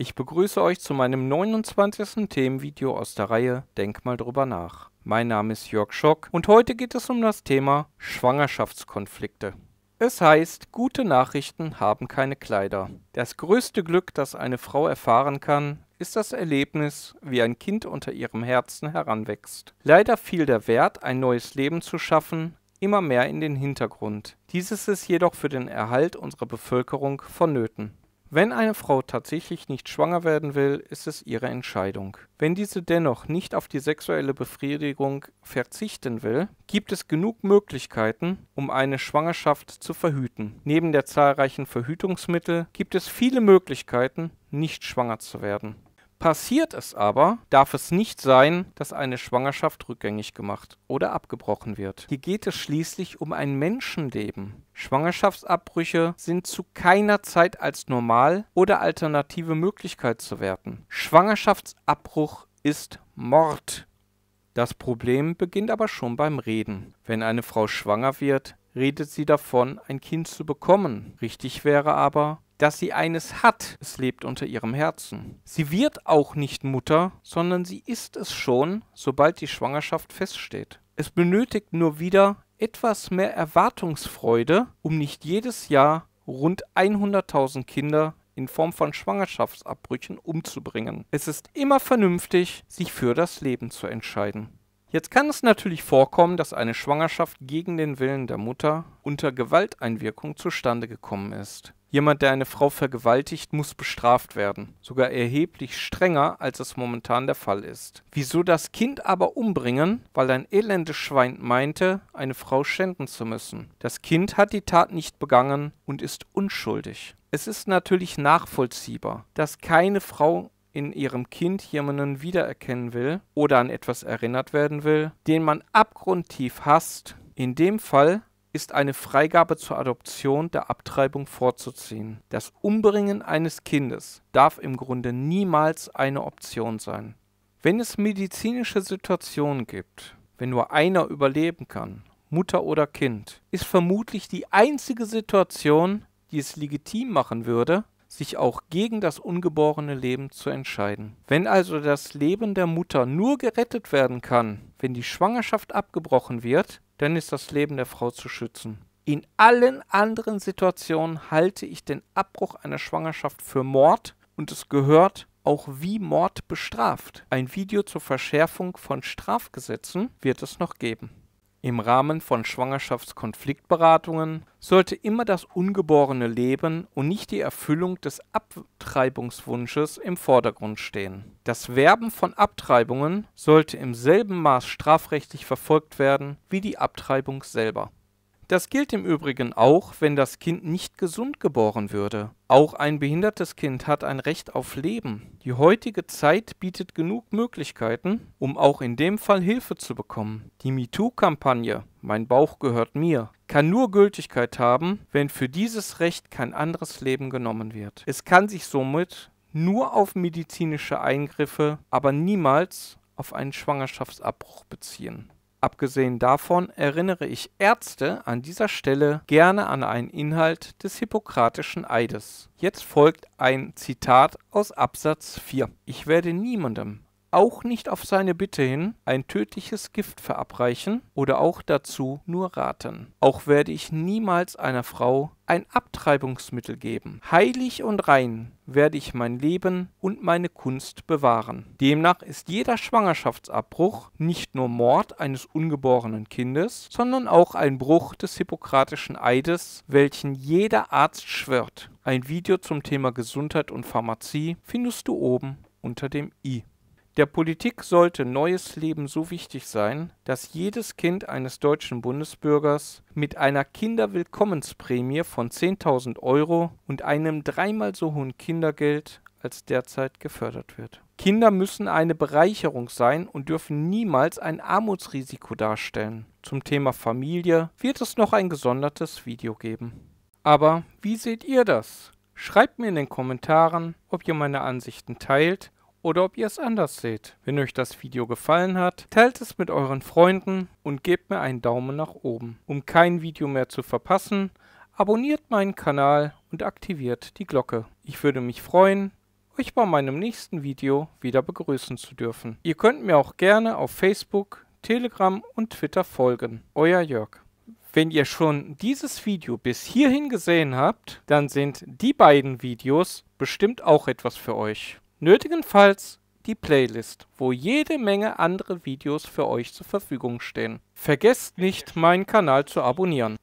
Ich begrüße euch zu meinem 29. Themenvideo aus der Reihe Denk mal drüber nach. Mein Name ist Jörg Schock und heute geht es um das Thema Schwangerschaftskonflikte. Es heißt, gute Nachrichten haben keine Kleider. Das größte Glück, das eine Frau erfahren kann, ist das Erlebnis, wie ein Kind unter ihrem Herzen heranwächst. Leider fiel der Wert, ein neues Leben zu schaffen, immer mehr in den Hintergrund. Dieses ist jedoch für den Erhalt unserer Bevölkerung vonnöten. Wenn eine Frau tatsächlich nicht schwanger werden will, ist es ihre Entscheidung. Wenn diese dennoch nicht auf die sexuelle Befriedigung verzichten will, gibt es genug Möglichkeiten, um eine Schwangerschaft zu verhüten. Neben der zahlreichen Verhütungsmittel gibt es viele Möglichkeiten, nicht schwanger zu werden. Passiert es aber, darf es nicht sein, dass eine Schwangerschaft rückgängig gemacht oder abgebrochen wird. Hier geht es schließlich um ein Menschenleben. Schwangerschaftsabbrüche sind zu keiner Zeit als normal oder alternative Möglichkeit zu werten. Schwangerschaftsabbruch ist Mord. Das Problem beginnt aber schon beim Reden. Wenn eine Frau schwanger wird, redet sie davon, ein Kind zu bekommen. Richtig wäre aber, dass sie eines hat, es lebt unter ihrem Herzen. Sie wird auch nicht Mutter, sondern sie ist es schon, sobald die Schwangerschaft feststeht. Es benötigt nur wieder etwas mehr Erwartungsfreude, um nicht jedes Jahr rund 100.000 Kinder in Form von Schwangerschaftsabbrüchen umzubringen. Es ist immer vernünftig, sich für das Leben zu entscheiden. Jetzt kann es natürlich vorkommen, dass eine Schwangerschaft gegen den Willen der Mutter unter Gewalteinwirkung zustande gekommen ist. Jemand, der eine Frau vergewaltigt, muss bestraft werden, sogar erheblich strenger, als es momentan der Fall ist. Wieso das Kind aber umbringen? Weil ein elendes Schwein meinte, eine Frau schänden zu müssen. Das Kind hat die Tat nicht begangen und ist unschuldig. Es ist natürlich nachvollziehbar, dass keine Frau in ihrem Kind jemanden wiedererkennen will oder an etwas erinnert werden will, den man abgrundtief hasst. In dem Fall ist eine Freigabe zur Adoption der Abtreibung vorzuziehen. Das Umbringen eines Kindes darf im Grunde niemals eine Option sein. Wenn es medizinische Situationen gibt, wenn nur einer überleben kann, Mutter oder Kind, ist vermutlich die einzige Situation, die es legitim machen würde, sich auch gegen das ungeborene Leben zu entscheiden. Wenn also das Leben der Mutter nur gerettet werden kann, wenn die Schwangerschaft abgebrochen wird, dann ist das Leben der Frau zu schützen. In allen anderen Situationen halte ich den Abbruch einer Schwangerschaft für Mord und es gehört auch wie Mord bestraft. Ein Video zur Verschärfung von Strafgesetzen wird es noch geben. Im Rahmen von Schwangerschaftskonfliktberatungen sollte immer das ungeborene Leben und nicht die Erfüllung des Abtreibungswunsches im Vordergrund stehen. Das Werben von Abtreibungen sollte im selben Maß strafrechtlich verfolgt werden wie die Abtreibung selber das gilt im Übrigen auch, wenn das Kind nicht gesund geboren würde. Auch ein behindertes Kind hat ein Recht auf Leben. Die heutige Zeit bietet genug Möglichkeiten, um auch in dem Fall Hilfe zu bekommen. Die MeToo-Kampagne Mein Bauch gehört mir kann nur Gültigkeit haben, wenn für dieses Recht kein anderes Leben genommen wird. Es kann sich somit nur auf medizinische Eingriffe, aber niemals auf einen Schwangerschaftsabbruch beziehen. Abgesehen davon erinnere ich Ärzte an dieser Stelle gerne an einen Inhalt des Hippokratischen Eides. Jetzt folgt ein Zitat aus Absatz 4. Ich werde niemandem auch nicht auf seine Bitte hin ein tödliches Gift verabreichen oder auch dazu nur raten. Auch werde ich niemals einer Frau ein Abtreibungsmittel geben. Heilig und rein werde ich mein Leben und meine Kunst bewahren. Demnach ist jeder Schwangerschaftsabbruch nicht nur Mord eines ungeborenen Kindes, sondern auch ein Bruch des hippokratischen Eides, welchen jeder Arzt schwört. Ein Video zum Thema Gesundheit und Pharmazie findest du oben unter dem i. Der Politik sollte neues Leben so wichtig sein, dass jedes Kind eines deutschen Bundesbürgers mit einer Kinderwillkommensprämie von 10.000 Euro und einem dreimal so hohen Kindergeld als derzeit gefördert wird. Kinder müssen eine Bereicherung sein und dürfen niemals ein Armutsrisiko darstellen. Zum Thema Familie wird es noch ein gesondertes Video geben. Aber wie seht ihr das? Schreibt mir in den Kommentaren, ob ihr meine Ansichten teilt oder ob ihr es anders seht. Wenn euch das Video gefallen hat, teilt es mit euren Freunden und gebt mir einen Daumen nach oben. Um kein Video mehr zu verpassen, abonniert meinen Kanal und aktiviert die Glocke. Ich würde mich freuen, euch bei meinem nächsten Video wieder begrüßen zu dürfen. Ihr könnt mir auch gerne auf Facebook, Telegram und Twitter folgen. Euer Jörg. Wenn ihr schon dieses Video bis hierhin gesehen habt, dann sind die beiden Videos bestimmt auch etwas für euch. Nötigenfalls die Playlist, wo jede Menge andere Videos für euch zur Verfügung stehen. Vergesst nicht, meinen Kanal zu abonnieren.